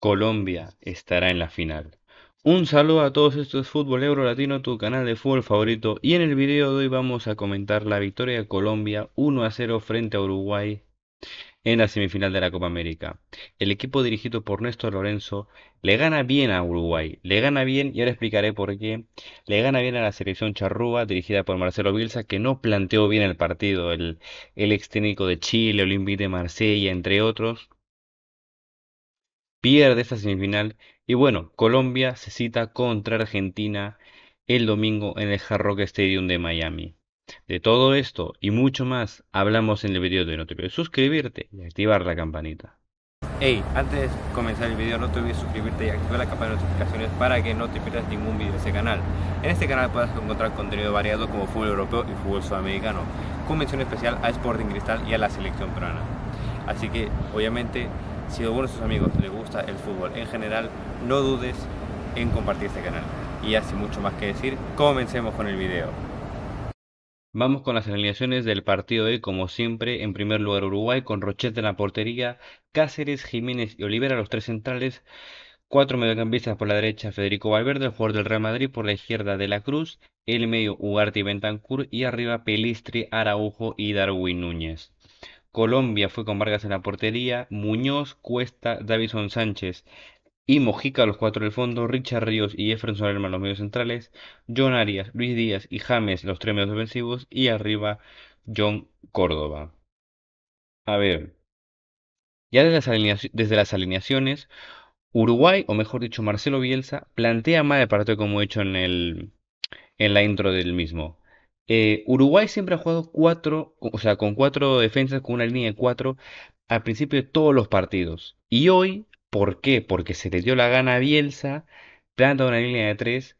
Colombia estará en la final. Un saludo a todos, esto es Fútbol Euro Latino, tu canal de fútbol favorito. Y en el video de hoy vamos a comentar la victoria de Colombia 1 a 0 frente a Uruguay en la semifinal de la Copa América. El equipo dirigido por Néstor Lorenzo le gana bien a Uruguay, le gana bien, y ahora explicaré por qué, le gana bien a la selección charrúa dirigida por Marcelo Bielsa, que no planteó bien el partido, el, el ex técnico de Chile, Olympique de Marsella, entre otros pierde esta semifinal. Y bueno, Colombia se cita contra Argentina el domingo en el Hard Rock Stadium de Miami. De todo esto y mucho más hablamos en el video de No te olvides suscribirte y activar la campanita. Hey, antes de comenzar el video no te olvides suscribirte y activar la campana de notificaciones para que no te pierdas ningún video de este canal. En este canal puedes encontrar contenido variado como fútbol europeo y fútbol sudamericano, con mención especial a Sporting Cristal y a la selección peruana. Así que obviamente si a alguno de sus amigos le gusta el fútbol en general, no dudes en compartir este canal. Y sin mucho más que decir, comencemos con el video. Vamos con las alineaciones del partido de hoy, como siempre, en primer lugar Uruguay con Rochette en la portería, Cáceres, Jiménez y Olivera, los tres centrales, cuatro mediocampistas por la derecha, Federico Valverde, el jugador del Real Madrid, por la izquierda de la Cruz, el medio Ugarte y Bentancur y arriba Pelistri, Araujo y Darwin Núñez. Colombia fue con Vargas en la portería, Muñoz, Cuesta, Davison Sánchez y Mojica los cuatro del fondo, Richard Ríos y Jefferson Solerma los medios centrales, John Arias, Luis Díaz y James los tres medios ofensivos y arriba John Córdoba. A ver, ya desde las, alineaciones, Uruguay, o mejor dicho Marcelo Bielsa, plantea más de parte como he hecho en, el, en la intro del mismo. Eh, Uruguay siempre ha jugado cuatro, o sea, con cuatro defensas, con una línea de cuatro al principio de todos los partidos. Y hoy, ¿por qué? Porque se le dio la gana a Bielsa, planta una línea de tres,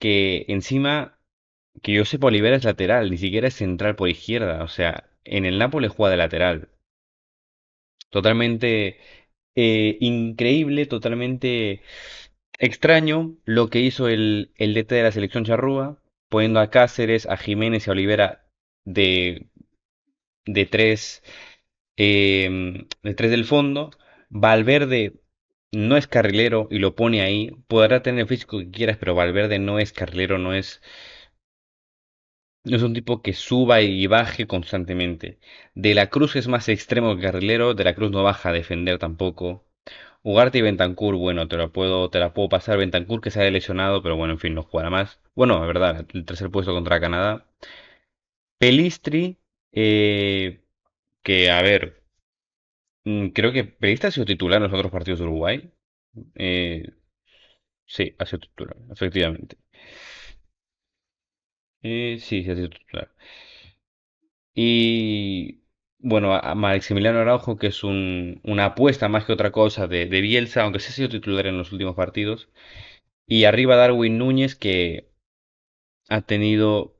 que encima, que yo sé Olivera es lateral, ni siquiera es central por izquierda. O sea, en el Nápoles juega de lateral. Totalmente eh, increíble, totalmente extraño lo que hizo el, el DT de la selección charrúa poniendo a Cáceres, a Jiménez y a Olivera de, de tres, em, tres del fondo. Valverde no es carrilero y lo pone ahí. Podrá tener el físico que quieras, pero Valverde no es carrilero, no es. No es un tipo que suba y baje constantemente. De la Cruz es más extremo que carrilero. De la Cruz no baja a defender tampoco. Ugarte y Bentancur, bueno, te la puedo, te la puedo pasar. Bentancur que se ha lesionado, pero bueno, en fin, no jugará más. Bueno, es verdad, el tercer puesto contra Canadá. Pelistri, eh, que a ver, mm, creo que Pelistri ha sido titular en los otros partidos de Uruguay. Eh, sí, ha sido titular, efectivamente. Eh, sí, ha sido titular. Y bueno, a Maximiliano Araujo, que es una apuesta más que otra cosa de, de Bielsa, aunque se ha sido titular en los últimos partidos. Y arriba Darwin Núñez, que ha tenido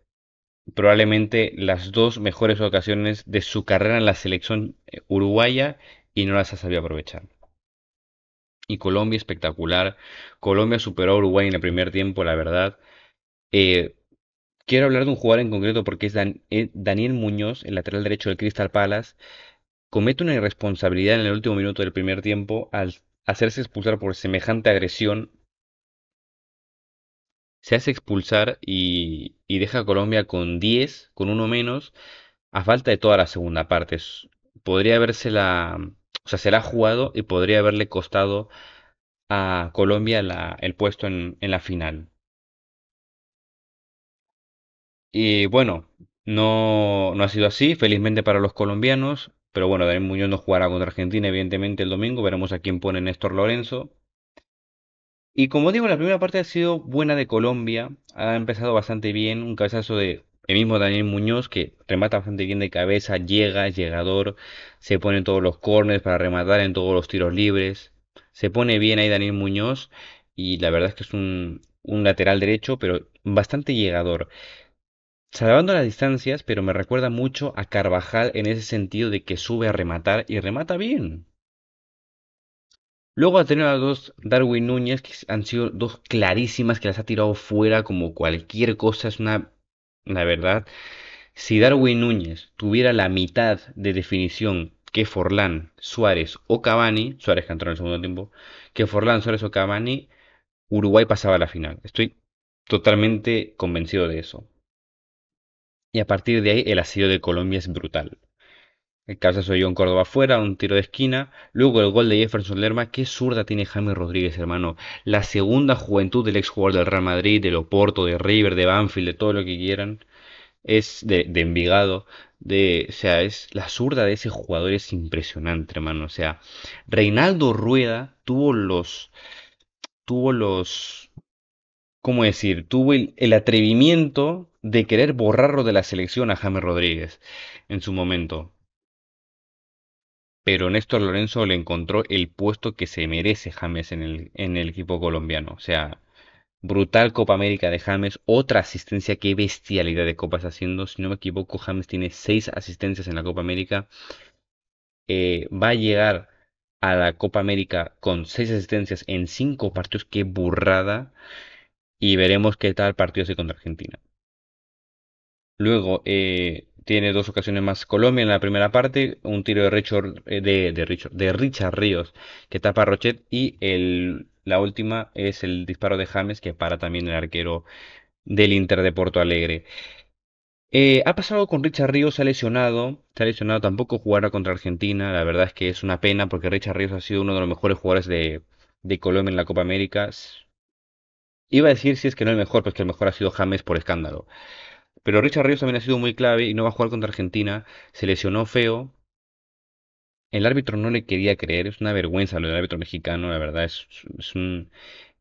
probablemente las dos mejores ocasiones de su carrera en la selección eh, uruguaya y no las ha sabido aprovechar. Y Colombia espectacular. Colombia superó a Uruguay en el primer tiempo, la verdad. Eh, Quiero hablar de un jugador en concreto porque es eh, Daniel Muñoz, el lateral derecho del Crystal Palace. Comete una irresponsabilidad en el último minuto del primer tiempo al hacerse expulsar por semejante agresión. Se hace expulsar y, deja a Colombia con 10, con uno menos, a falta de toda la segunda parte. Podría haberse la. Mm, o sea, se la ha jugado y podría haberle costado a Colombia el puesto en la final. Y bueno, no, no ha sido así, felizmente para los colombianos. Pero bueno, Daniel Muñoz no jugará contra Argentina, evidentemente, el domingo. Veremos a quién pone Néstor Lorenzo. Y como digo, la primera parte ha sido buena de Colombia. Ha empezado bastante bien. Un cabezazo de el mismo Daniel Muñoz, que remata bastante bien de cabeza, llega, es llegador. Se pone en todos los corners para rematar en todos los tiros libres. Se pone bien ahí Daniel Muñoz. Y la verdad es que es un, un lateral derecho, pero bastante llegador salvando las distancias, pero me recuerda mucho a Carvajal en ese sentido de que sube a rematar y remata bien. Luego a tener a dos Darwin Núñez, que han sido dos clarísimas que las ha tirado fuera como cualquier cosa. Es una. La verdad, si Darwin Núñez tuviera la mitad de definición que Forlán, Suárez o Cavani, Suárez que entró en el segundo tiempo, que Forlán, Suárez o Cavani, Uruguay pasaba a la final. Estoy totalmente convencido de eso. Y a partir de ahí el asedio de Colombia es brutal. El soy yo en Córdoba afuera, un tiro de esquina. Luego el gol de Jefferson Lerma. Qué zurda tiene Jaime Rodríguez, hermano. La segunda juventud del exjugador del Real Madrid, del Oporto, de River, de Banfield, de todo lo que quieran. Es de, Envigado. De, o sea, es la zurda de ese jugador es impresionante, hermano. O sea, Reinaldo Rueda tuvo los. Tuvo los. ¿cómo decir? Tuvo el, atrevimiento de querer borrarlo de la selección a James Rodríguez en su momento. Pero Néstor Lorenzo le encontró el puesto que se merece James en el, equipo colombiano. O sea, brutal Copa América de James, otra asistencia, qué bestialidad de copas haciendo. Si no me equivoco, James tiene seis asistencias en la Copa América. Eh, va a llegar a la Copa América con seis asistencias en cinco partidos, qué burrada y veremos qué tal partido hace contra Argentina. Luego eh, tiene dos ocasiones más Colombia en la primera parte, un tiro de Richard, eh, de, Ríos que tapa a Rochet y la última es el disparo de James que para también el arquero del Inter de Porto Alegre. Eh, ha pasado con Richard Ríos, se ha lesionado, se ha lesionado, tampoco jugará contra Argentina, la verdad es que es una pena porque Richard Ríos ha sido uno de los mejores jugadores de, de Colombia en la Copa América, Iba a decir si es que no el mejor, pues que el mejor ha sido James por escándalo. Pero Richard Ríos también ha sido muy clave y no va a jugar contra Argentina. Se lesionó feo. El árbitro no le quería creer. Es una vergüenza lo del árbitro mexicano, la verdad. Es, es, un,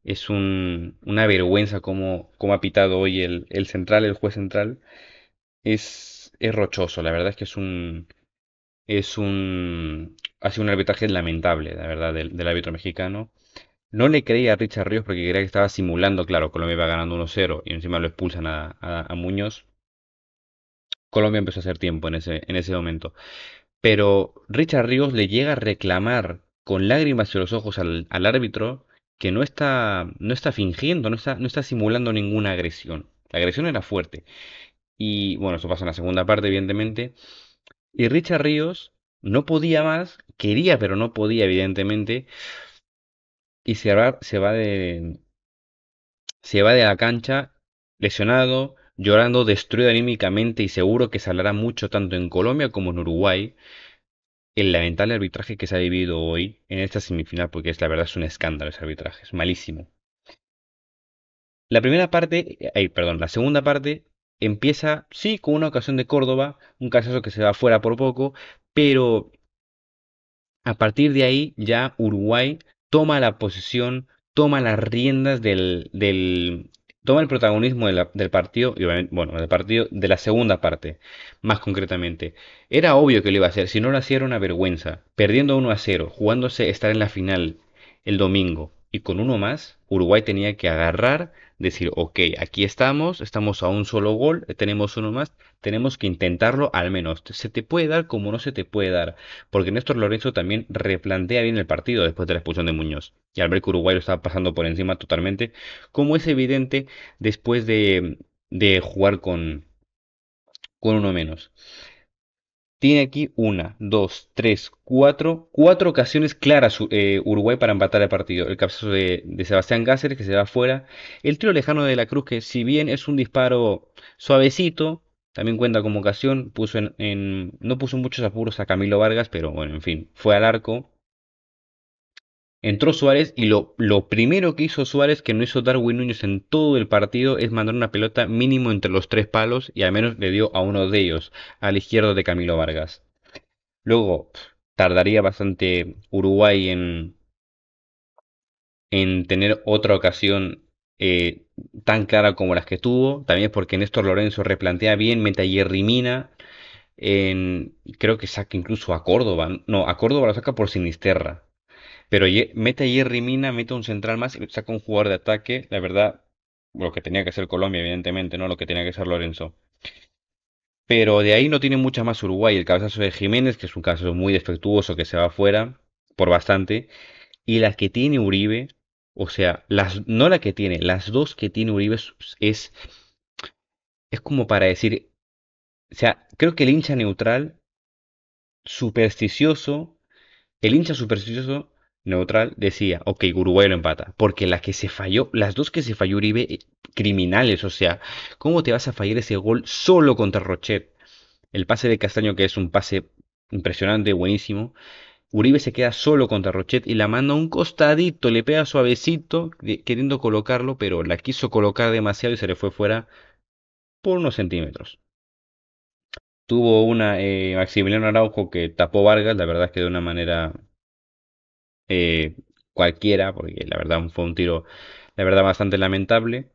es un, una vergüenza como, como ha pitado hoy el, el central, el juez central. Es, es rochoso, la verdad es que es un, es un ha un arbitraje lamentable, la verdad, del árbitro mexicano. No le creía a Richard Ríos porque creía que estaba simulando, claro, Colombia iba ganando 1-0 y encima lo expulsan a, Muñoz. Colombia empezó a hacer tiempo en ese, momento. Pero Richard Ríos le llega a reclamar con lágrimas en los ojos al, árbitro que no está, no está fingiendo, no está, no está simulando ninguna agresión. La agresión era fuerte. Y bueno, eso pasa en la segunda parte, evidentemente. Y Richard Ríos no podía más, quería, pero no podía, evidentemente y se va de, se va de la cancha lesionado, llorando, destruido anímicamente y seguro que se hablará mucho tanto en Colombia como en Uruguay el lamentable arbitraje que se ha vivido hoy en esta semifinal, porque es la verdad es un escándalo ese arbitraje, es malísimo. La primera parte, perdón, la segunda parte empieza, sí, con una ocasión de Córdoba, un casazo que se va fuera por poco, pero a partir de ahí ya Uruguay toma la posición, toma las riendas del, del toma el protagonismo del partido, bueno, del partido de la segunda parte, más concretamente. Era obvio que lo iba a hacer, si no lo hacía era una vergüenza, perdiendo 1 a 0, jugándose estar en la final el domingo, y con uno más, Uruguay tenía que agarrar decir, ok, aquí estamos, estamos a un solo gol, eh, tenemos uno más, tenemos que intentarlo al menos. Se te puede dar como no se te puede dar, porque Néstor Lorenzo también replantea bien el partido después de la expulsión de Muñoz. Y al ver que Uruguay lo estaba pasando por encima totalmente, como es evidente después de, de jugar con, con uno menos. Tiene aquí una, dos, tres, cuatro, cuatro ocasiones claras eh, Uruguay para empatar el partido. El cabezazo de, Sebastián Gáceres que se va afuera. El tiro lejano de la Cruz que si bien es un disparo suavecito, también cuenta como ocasión. Puso en, no puso muchos apuros a Camilo Vargas, pero bueno, en fin, fue al arco. Entró Suárez y lo, lo, primero que hizo Suárez, que no hizo Darwin Núñez en todo el partido, es mandar una pelota mínimo entre los tres palos y al menos le dio a uno de ellos, al izquierdo de Camilo Vargas. Luego, tardaría bastante Uruguay en, en tener otra ocasión eh, tan clara como las que tuvo. También porque Néstor Lorenzo replantea bien, mete y Jerry Mina. En, creo que saca incluso a Córdoba. No, a Córdoba lo saca por Sinisterra pero mete a Jerry mete un central más y saca un jugador de ataque. La verdad, lo que tenía que ser Colombia, evidentemente, no lo que tenía que ser Lorenzo. Pero de ahí no tiene mucha más Uruguay. El cabezazo de Jiménez, que es un caso muy defectuoso que se va afuera por bastante. Y la que tiene Uribe, o sea, las, no la que tiene, las dos que tiene Uribe es, es como para decir, o sea, creo que el hincha neutral, supersticioso, el hincha supersticioso neutral, decía, ok, Uruguay lo empata, porque la que se falló, las dos que se falló Uribe, eh, criminales, o sea, ¿cómo te vas a fallar ese gol solo contra Rochet? El pase de Castaño, que es un pase impresionante, buenísimo. Uribe se queda solo contra Rochet y la manda a un costadito, le pega suavecito, queriendo colocarlo, pero la quiso colocar demasiado y se le fue fuera por unos centímetros. Tuvo una eh, Maximiliano Araujo que tapó Vargas, la verdad es que de una manera eh, cualquiera, porque la verdad fue un tiro, la verdad, bastante lamentable.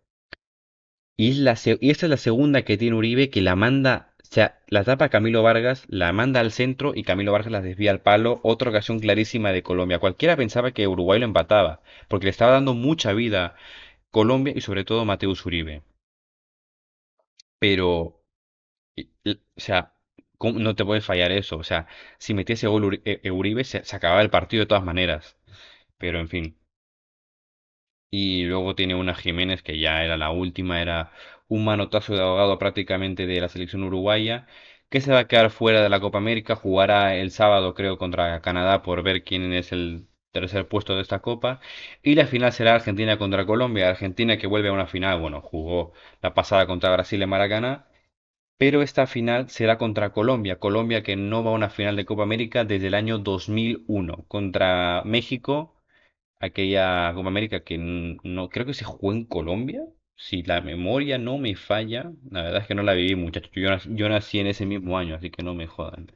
Y, la, y esta es la segunda que tiene Uribe, que la manda, o sea, la tapa Camilo Vargas, la manda al centro y Camilo Vargas la desvía al palo. Otra ocasión clarísima de Colombia. Cualquiera pensaba que Uruguay lo empataba, porque le estaba dando mucha vida Colombia y sobre todo Mateus Uribe. Pero, o sea, no te puedes fallar eso. O sea, si metiese gol eh, eh, Uribe, se, acababa el partido de todas maneras. Pero en fin. Y luego tiene una Jiménez que ya era la última, era un manotazo de ahogado prácticamente de la selección uruguaya, que se va a quedar fuera de la Copa América, jugará el sábado creo contra Canadá por ver quién es el tercer puesto de esta copa y la final será Argentina contra Colombia, Argentina que vuelve a una final, bueno, jugó la pasada contra Brasil en Maracaná pero esta final será contra Colombia. Colombia que no va a una final de Copa América desde el año 2001 contra México, aquella Copa América que no creo que se jugó en Colombia. Si la memoria no me falla, la verdad es que no la viví, muchachos. Yo, yo nací en ese mismo año, así que no me jodan.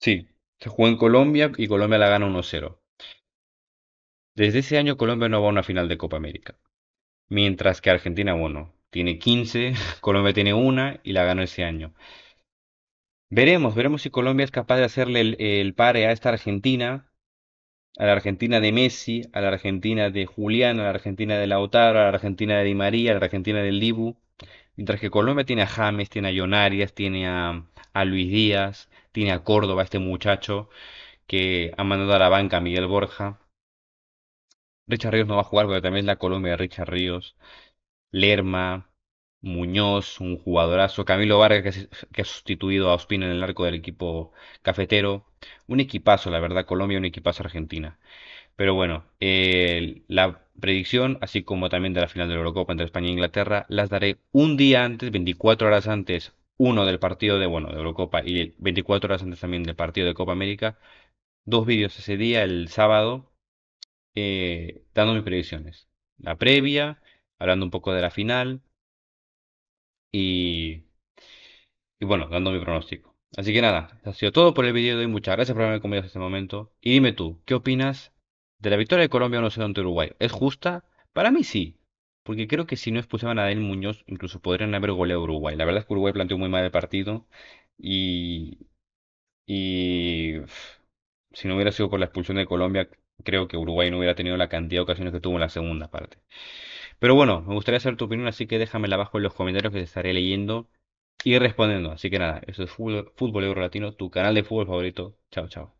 Sí, se jugó en Colombia y Colombia la gana 1-0. Desde ese año Colombia no va a una final de Copa América. Mientras que Argentina, bueno, tiene 15, Colombia tiene una y la ganó ese año. Veremos, veremos si Colombia es capaz de hacerle el, pare a esta Argentina, a la Argentina de Messi, a la Argentina de Julián, a la Argentina de Lautaro, a la Argentina de Di María, a la Argentina del Dibu. Mientras que Colombia tiene a James, tiene a Arias, tiene a, a Luis Díaz, tiene a Córdoba, este muchacho que ha mandado a la banca a Miguel Borja. Richard Ríos no va a jugar, porque también es la Colombia de Richard Ríos. Lerma, Muñoz, un jugadorazo. Camilo Vargas, que, ha sustituido a Ospina en el arco del equipo cafetero. Un equipazo, la verdad, Colombia, un equipazo Argentina. Pero bueno, la predicción, así como también de la final de la Eurocopa entre España e Inglaterra, las daré un día antes, 24 horas antes, uno del partido de, bueno, de Eurocopa y 24 horas antes también del partido de Copa América. Dos vídeos ese día, el sábado, eh, dando mis predicciones. La previa, hablando un poco de la final y, y bueno, dando mi pronóstico. Así que nada, ha sido todo por el video de hoy. Muchas gracias por haberme acompañado hasta este momento. Y dime tú, ¿qué opinas de la victoria de Colombia no sé ante Uruguay? ¿Es justa? Para mí sí, porque creo que si no expulsaban a Daniel Muñoz, incluso podrían haber goleado a Uruguay. La verdad es que Uruguay planteó muy mal el partido y, y si no hubiera sido por la expulsión de Colombia, creo que Uruguay no hubiera tenido la cantidad de ocasiones que tuvo en la segunda parte. Pero bueno, me gustaría saber tu opinión, así que déjamela abajo en los comentarios que te estaré leyendo y respondiendo. Así que nada, eso es Fútbol, Eurolatino, Latino, tu canal de fútbol favorito. Chao, chao.